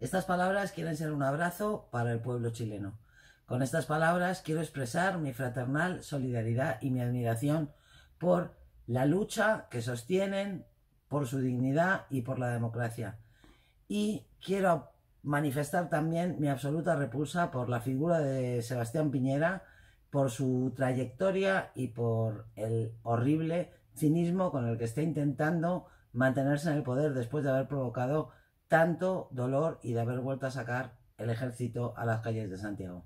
Estas palabras quieren ser un abrazo para el pueblo chileno. Con estas palabras quiero expresar mi fraternal solidaridad y mi admiración por la lucha que sostienen por su dignidad y por la democracia. Y quiero manifestar también mi absoluta repulsa por la figura de Sebastián Piñera, por su trayectoria y por el horrible cinismo con el que está intentando mantenerse en el poder después de haber provocado tanto dolor y de haber vuelto a sacar el ejército a las calles de Santiago.